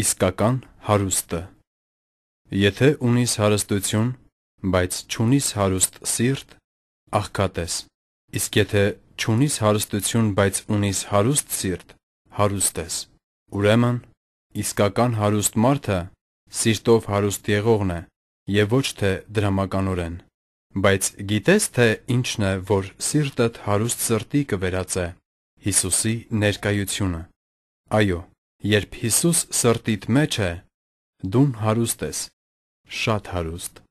իսկական հարուստը։ Եթե ունիս հարստություն, բայց չունիս հարուստ սիրտ, աղքատես։ Իսկ եթե չունիս հարստություն, բայց ունիս հարուստ սիրտ, հարուստ ես։ Ուրեմն, իսկական հարուստ մարդը սիրտով հարուստ եղողն է եւ ոչ թե դրամականորեն։ Բայց գիտես թե ինչն է, որ սիրտդ հարուստ սրտի կվերածե։ Հիսուսի ներկայությունը։ Այո, Երբ Հիսուս սրտիդ մեջ է, դու հարուստ ես, շատ հարուստ։